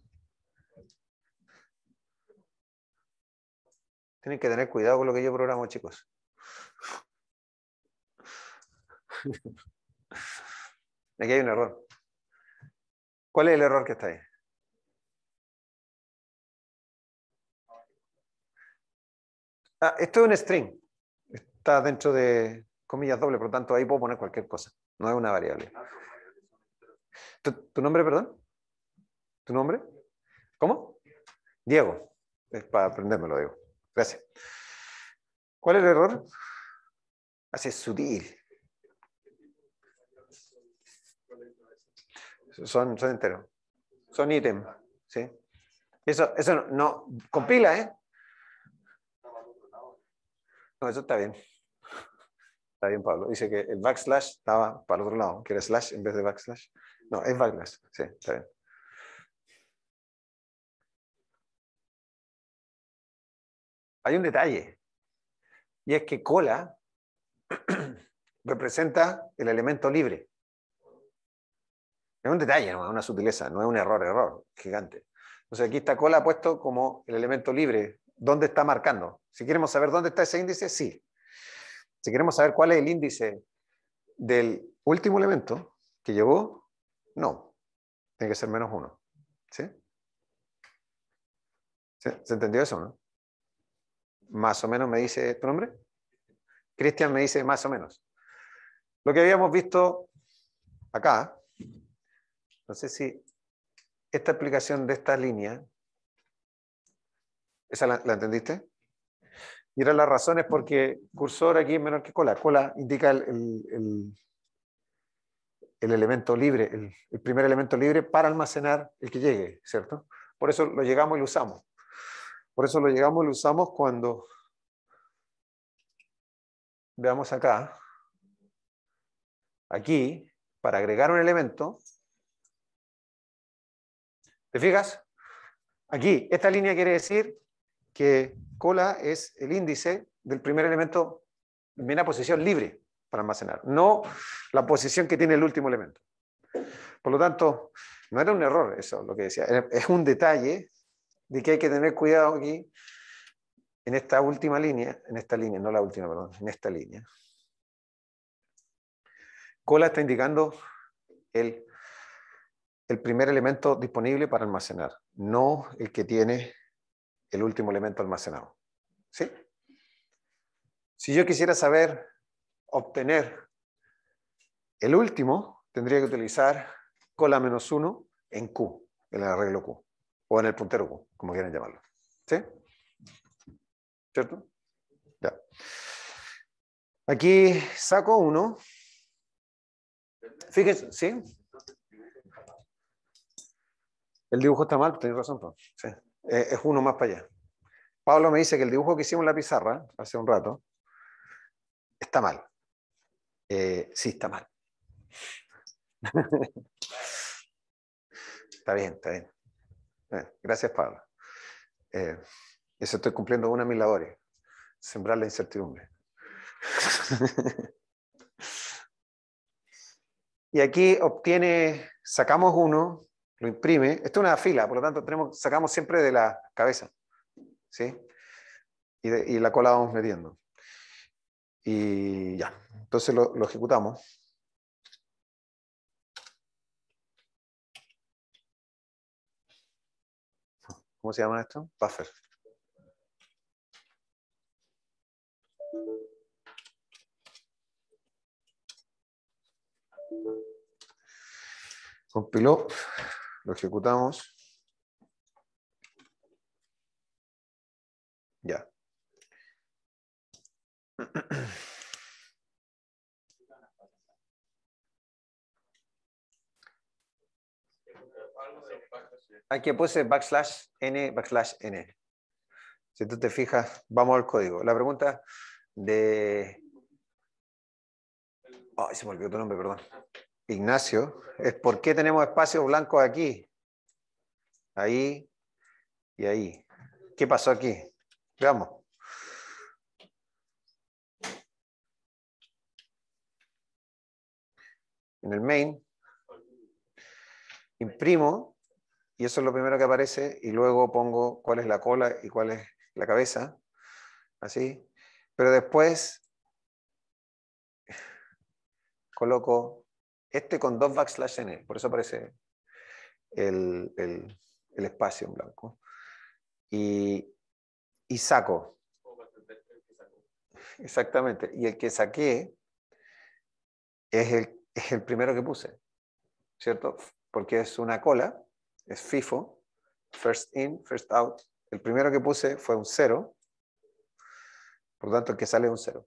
Tienen que tener cuidado con lo que yo programo, chicos. Aquí hay un error. ¿Cuál es el error que está ahí? Ah, esto es un string. Está dentro de, comillas doble por lo tanto ahí puedo poner cualquier cosa, no es una variable. ¿Tu, nombre, perdón? ¿Tu nombre? ¿Cómo? Diego. Es para aprendérmelo, Diego. Gracias. ¿Cuál es el error? Hace sudir Son, son enteros. Son ítem. ¿sí? Eso, eso no, no, Compila, ¿eh? No, eso está bien. Está bien, Pablo. Dice que el backslash estaba para el otro lado, que era slash en vez de backslash. No, es backslash. Sí, está bien. Hay un detalle, y es que cola representa el elemento libre. Es un detalle, no es una sutileza, no es un error, error gigante. Entonces aquí está cola puesto como el elemento libre. ¿Dónde está marcando? Si queremos saber dónde está ese índice, sí. Si queremos saber cuál es el índice del último elemento que llevó, no. Tiene que ser menos uno. ¿Sí? ¿Se entendió eso, no? Más o menos me dice tu nombre. Cristian me dice más o menos. Lo que habíamos visto acá, no sé si esta explicación de esta línea, ¿esa la, la entendiste? Y la las razones porque cursor aquí es menor que cola. Cola indica el, el elemento libre, el, primer elemento libre para almacenar el que llegue, ¿cierto? Por eso lo llegamos y lo usamos. Por eso lo llegamos y lo usamos cuando veamos acá. Aquí, para agregar un elemento, ¿te fijas? Aquí, esta línea quiere decir que cola es el índice del primer elemento en una posición libre para almacenar, no la posición que tiene el último elemento. Por lo tanto, no era un error eso, lo que decía, es un detalle de que hay que tener cuidado aquí en esta última línea, en esta línea, no la última, perdón, en esta línea. Cola está indicando el, el primer elemento disponible para almacenar, no el que tiene el último elemento almacenado. ¿Sí? Si yo quisiera saber obtener el último, tendría que utilizar cola menos 1 en Q, en el arreglo Q, o en el puntero Q, como quieran llamarlo. ¿Sí? ¿Cierto? Ya. Aquí saco uno. Fíjense, ¿sí? El dibujo está mal, pues, tenéis razón, pues, Sí. Eh, es uno más para allá. Pablo me dice que el dibujo que hicimos en la pizarra hace un rato está mal. Eh, sí, está mal. está bien, está bien. gracias, Pablo. Eh, eso estoy cumpliendo una de mis labores, sembrar la incertidumbre. y aquí obtiene, sacamos uno, lo imprime. Esto es una fila, por lo tanto tenemos, sacamos siempre de la cabeza. ¿sí? Y, la cola vamos metiendo. Y ya, entonces lo ejecutamos. ¿Cómo se llama esto? Buffer. Compiló. Lo ejecutamos. Ya. Aquí puse backslash n, backslash n. Si tú te fijas, vamos al código. La pregunta de... Ay, oh, se me olvidó tu nombre, perdón. Ignacio, es por qué tenemos espacios blancos aquí, ahí y ahí. ¿Qué pasó aquí? Veamos. En el main, imprimo, y eso es lo primero que aparece, y luego pongo cuál es la cola y cuál es la cabeza, así. Pero después coloco este con dos backslash en él, por eso aparece el, espacio en blanco. Y, saco. Exactamente. Y el que saqué es el, es el primero que puse, ¿cierto? Porque es una cola, es FIFO, first in, first out. El primero que puse fue un cero, por lo tanto el que sale es un cero.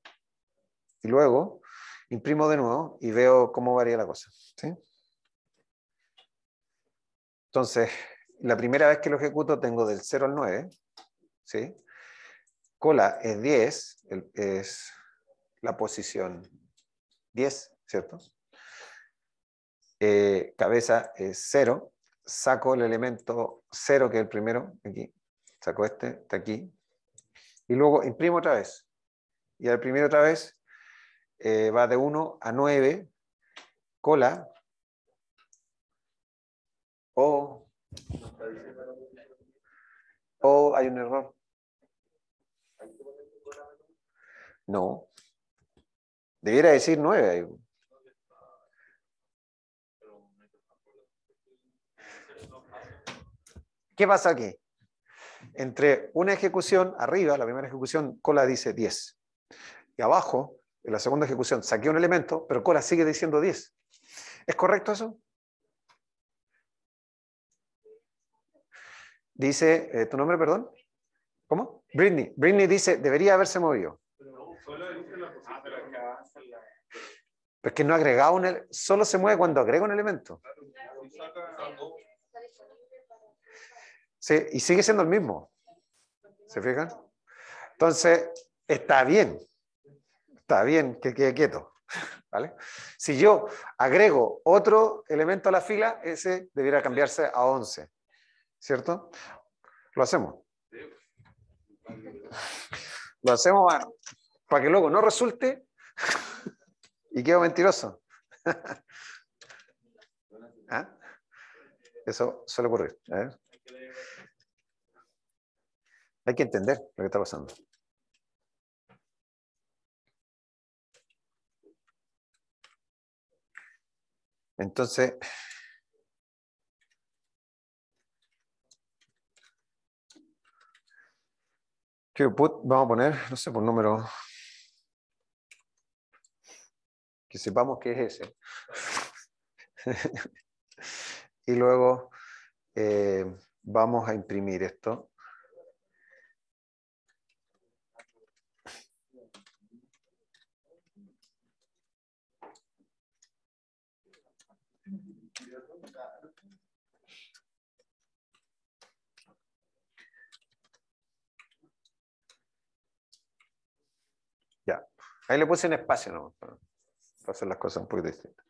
Y luego Imprimo de nuevo y veo cómo varía la cosa. Entonces, la primera vez que lo ejecuto tengo del 0 al 9. Cola es 10, es la posición 10, ¿cierto? Eh, cabeza es 0, saco el elemento 0 que es el primero, aquí, saco este, está aquí, y luego imprimo otra vez, y al primero otra vez eh, va de 1 a 9, cola, o, o hay un error. No, debiera decir 9. ¿Qué pasa aquí? Entre una ejecución, arriba, la primera ejecución, cola dice 10. Y abajo, en la segunda ejecución saqué un elemento, pero cola sigue diciendo 10. ¿Es correcto eso? Dice, eh, ¿tu nombre, perdón? ¿Cómo? Britney. Britney dice, debería haberse movido. Porque no ha agregado un solo se mueve cuando agrega un elemento. Sí, y sigue siendo el mismo. ¿Se fijan? Entonces, está bien está bien que quede quieto. ¿Vale? Si yo agrego otro elemento a la fila, ese debiera cambiarse a 11. ¿Cierto? Lo hacemos. Lo hacemos para que luego no resulte y quede mentiroso. ¿Ah? Eso suele ocurrir. ¿eh? Hay que entender lo que está pasando. Entonces, vamos a poner? No sé, por número. Que sepamos que es ese. y luego eh, vamos a imprimir esto. Ahí le puse un espacio, ¿no? Para hacer las cosas un poquito distintas.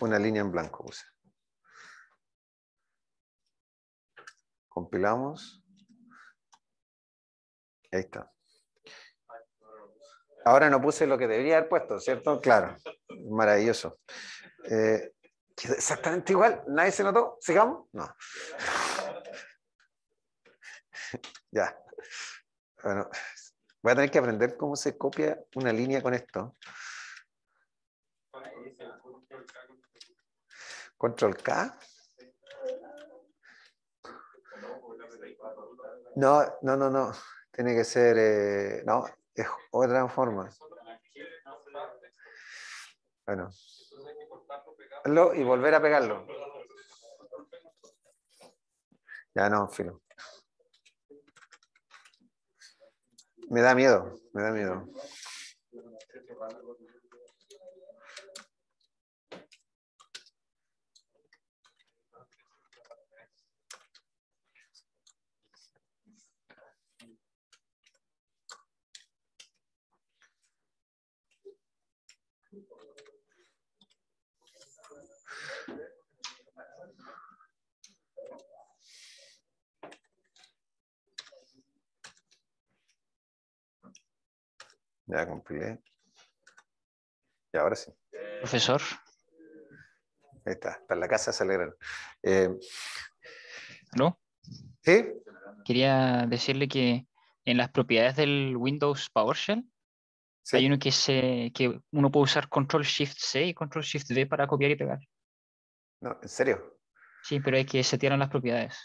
Una línea en blanco puse. Compilamos. Ahí está. Ahora no puse lo que debería haber puesto, ¿cierto? Claro. Maravilloso. Eh, exactamente igual. ¿Nadie se notó? ¿Sigamos? No. ya. Bueno. Voy a tener que aprender cómo se copia una línea con esto. Control K. No, no, no, no. Tiene que ser, eh, no, es otra forma. Bueno. Y volver a pegarlo. Ya no, filo. Me da miedo, me da miedo. Ya compilé. Y ahora sí. Profesor. Ahí está, Está en la casa se alegran. Eh, ¿No? ¿Sí? Quería decirle que en las propiedades del Windows PowerShell hay uno que, se, que uno puede usar Control Shift C y Control Shift d para copiar y pegar. No, ¿en serio? Sí, pero hay que setear las propiedades.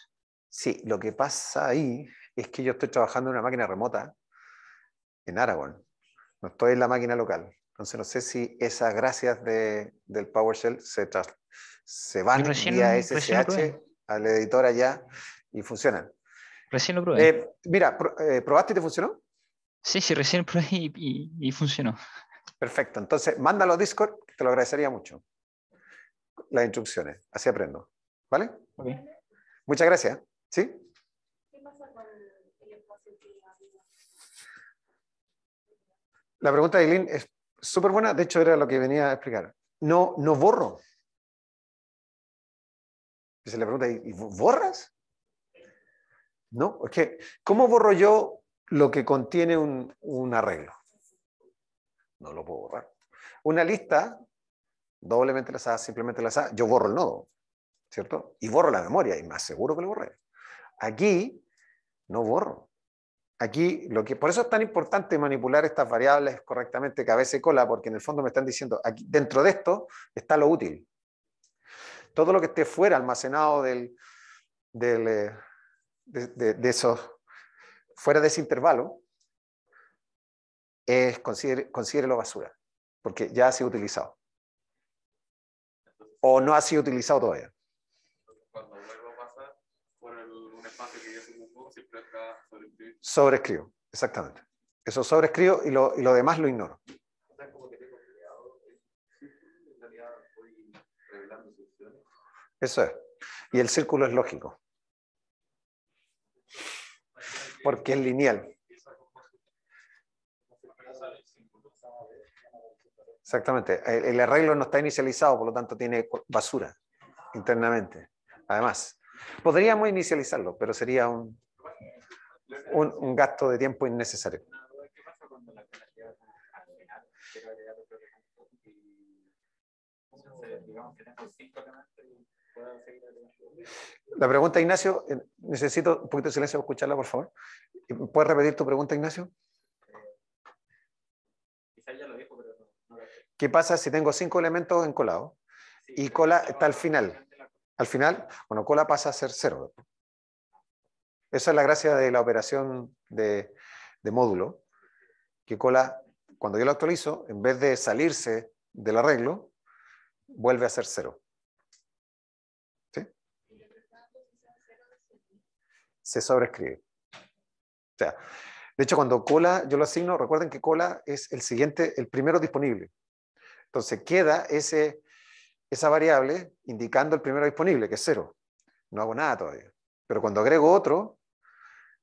Sí, lo que pasa ahí es que yo estoy trabajando en una máquina remota en Aragón. No estoy en la máquina local. Entonces no sé si esas gracias del PowerShell se, se van a vía SSH al editor allá y funcionan. Recién lo probé. Eh, mira, eh, ¿probaste y te funcionó? Sí, sí, recién probé y, funcionó. Perfecto. Entonces, mándalo a Discord, te lo agradecería mucho. Las instrucciones, así aprendo. ¿Vale? bien. Muchas gracias. ¿eh? ¿Sí? La pregunta de Eileen es súper buena, de hecho era lo que venía a explicar. No, no borro. Dice la pregunta, ¿y borras? No, es ¿cómo borro yo lo que contiene un, arreglo? No lo puedo borrar. Una lista, doblemente lazada, simplemente lazada, yo borro el nodo, ¿cierto? Y borro la memoria, y más seguro que lo borré. Aquí no borro aquí lo que por eso es tan importante manipular estas variables correctamente cabeza y cola, porque en el fondo me están diciendo, aquí, dentro de esto está lo útil. Todo lo que esté fuera almacenado eh, de, esos, fuera de ese intervalo, es, considere, lo basura, porque ya ha sido utilizado. O no ha sido utilizado todavía. Sobrescribo, exactamente. Eso sobrescribo y lo, y lo demás lo ignoro. Eso es. Y el círculo es lógico. Porque es lineal. Exactamente. el, arreglo no está inicializado, por lo tanto tiene basura internamente. Además, podríamos inicializarlo, pero sería un, un, gasto de tiempo innecesario. La pregunta, Ignacio, eh, necesito un poquito de silencio para escucharla, por favor. ¿Puedes repetir tu pregunta, Ignacio? ¿Qué pasa si tengo cinco elementos en colado y cola está al final? Al final, bueno, cola pasa a ser cero. Esa es la gracia de la operación de, módulo, que cola, cuando yo lo actualizo, en vez de salirse del arreglo, vuelve a ser cero. ¿Sí? Se sobrescribe. O sea, de hecho, cuando cola, yo lo asigno, recuerden que cola es el siguiente, el primero disponible. Entonces queda esa variable indicando el primero disponible, que es cero. No hago nada todavía. Pero cuando agrego otro,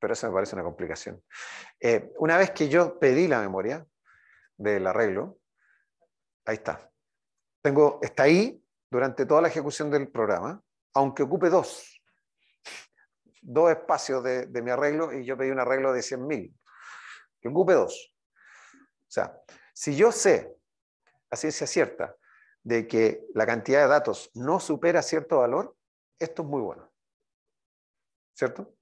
pero eso me parece una complicación. Eh, una vez que yo pedí la memoria del arreglo, ahí está. Tengo, está ahí durante toda la ejecución del programa, aunque ocupe dos, dos espacios de, mi arreglo y yo pedí un arreglo de 100.000, que ocupe dos. O sea, si yo sé, a ciencia cierta, de que la cantidad de datos no supera cierto valor, esto es muy bueno. ¿Cierto?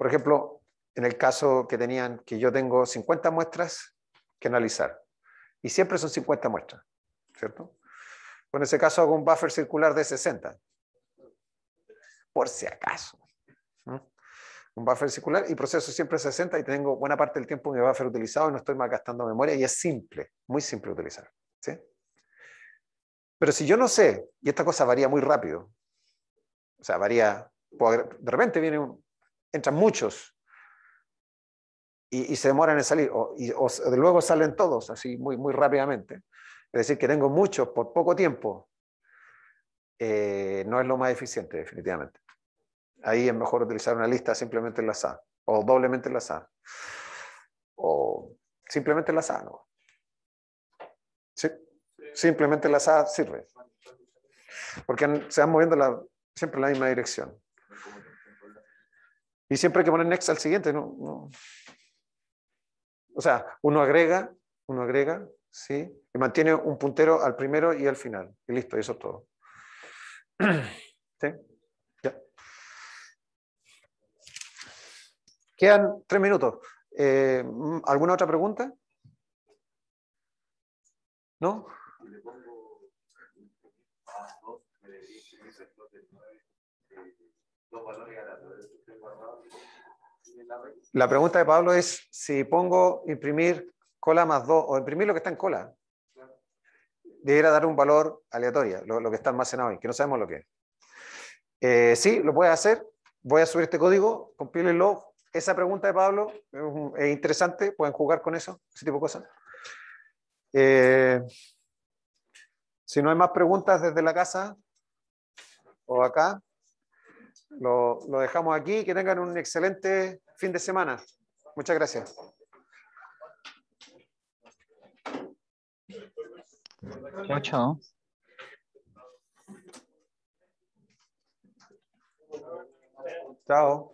Por ejemplo, en el caso que tenían, que yo tengo 50 muestras que analizar, y siempre son 50 muestras, ¿cierto? Bueno, en ese caso hago un buffer circular de 60, por si acaso. Un buffer circular y proceso siempre 60 y tengo buena parte del tiempo mi buffer utilizado y no estoy más gastando memoria y es simple, muy simple utilizar. ¿sí? Pero si yo no sé, y esta cosa varía muy rápido, o sea, varía, de repente viene un, entran muchos y, se demoran en salir, o, y, luego salen todos así muy, muy rápidamente. Es decir, que tengo muchos por poco tiempo. Eh, no es lo más eficiente, definitivamente. Ahí es mejor utilizar una lista simplemente enlazada, o doblemente enlazada, o simplemente enlazada. ¿no? Sí, simplemente enlazada sirve. Porque se van moviendo siempre en la misma dirección. Y siempre hay que poner next al siguiente, ¿no? O sea, uno agrega, uno agrega, ¿sí? Y mantiene un puntero al primero y al final. Y listo, eso es todo. ¿Sí? Ya. Quedan tres minutos. Eh, ¿Alguna otra pregunta? ¿No? Dos valores la pregunta de Pablo es si pongo imprimir cola más 2 o imprimir lo que está en cola. debería dar un valor aleatorio, lo, que está almacenado ahí, que no sabemos lo que es. Eh, sí, lo puedes hacer. Voy a subir este código, compílenlo. Esa pregunta de Pablo es interesante, pueden jugar con eso, ese tipo de cosas. Eh, si no hay más preguntas desde la casa o acá, lo, dejamos aquí. Que tengan un excelente fin de semana. Muchas gracias. Chao, chao. Chao.